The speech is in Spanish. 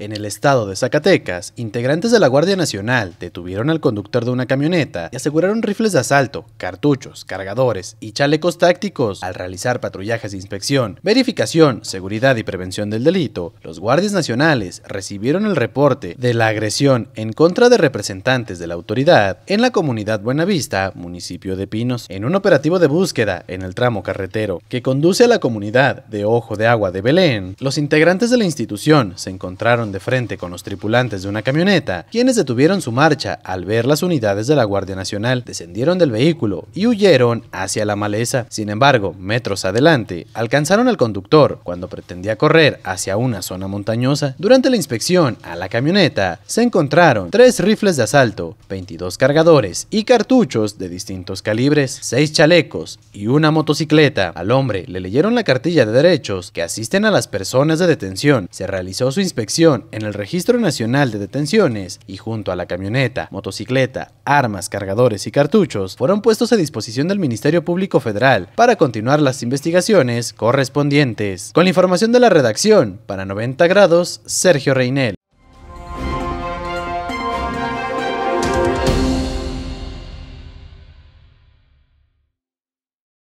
En el estado de Zacatecas, integrantes de la Guardia Nacional detuvieron al conductor de una camioneta y aseguraron rifles de asalto, cartuchos, cargadores y chalecos tácticos. Al realizar patrullajes de inspección, verificación, seguridad y prevención del delito, los guardias nacionales recibieron el reporte de la agresión en contra de representantes de la autoridad en la comunidad Buenavista, municipio de Pinos, en un operativo de búsqueda en el tramo carretero que conduce a la comunidad de Ojo de Agua de Belén. Los integrantes de la institución se encontraron de frente con los tripulantes de una camioneta, quienes detuvieron su marcha al ver las unidades de la Guardia Nacional, descendieron del vehículo y huyeron hacia la maleza. Sin embargo, metros adelante, alcanzaron al conductor cuando pretendía correr hacia una zona montañosa. Durante la inspección a la camioneta, se encontraron tres rifles de asalto, 22 cargadores y cartuchos de distintos calibres, seis chalecos y una motocicleta. Al hombre le leyeron la cartilla de derechos que asisten a las personas de detención. Se realizó su inspección en el Registro Nacional de Detenciones y junto a la camioneta, motocicleta, armas, cargadores y cartuchos fueron puestos a disposición del Ministerio Público Federal para continuar las investigaciones correspondientes. Con la información de la redacción, para 90 grados, Sergio Reinel.